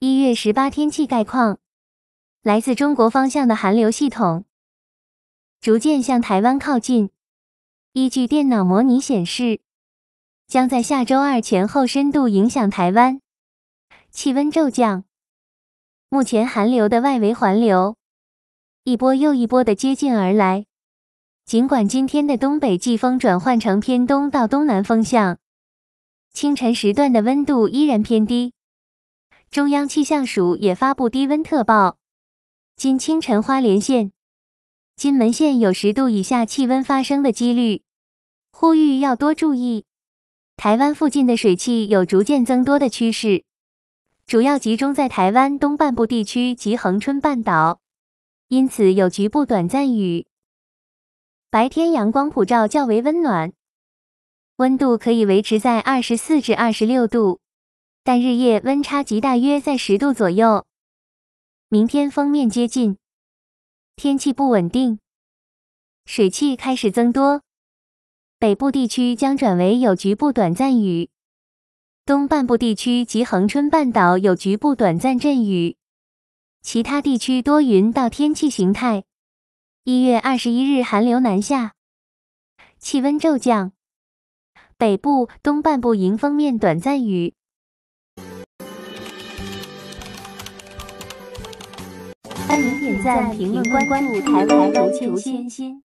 一月十八天气概况：来自中国方向的寒流系统逐渐向台湾靠近。依据电脑模拟显示，将在下周二前后深度影响台湾，气温骤降。目前寒流的外围环流一波又一波的接近而来。尽管今天的东北季风转换成偏东到东南风向，清晨时段的温度依然偏低。中央气象署也发布低温特报，今清晨花莲县、金门县有十度以下气温发生的几率，呼吁要多注意。台湾附近的水汽有逐渐增多的趋势，主要集中在台湾东半部地区及恒春半岛，因此有局部短暂雨。白天阳光普照，较为温暖，温度可以维持在二十四至二十六度。但日夜温差极大，约在十度左右。明天封面接近，天气不稳定，水汽开始增多。北部地区将转为有局部短暂雨，东半部地区及恒春半岛有局部短暂阵雨，其他地区多云到天气形态。一月二十一日寒流南下，气温骤降，北部、东半部迎风面短暂雨。欢迎点赞、评论、关注，台台竹竹千心。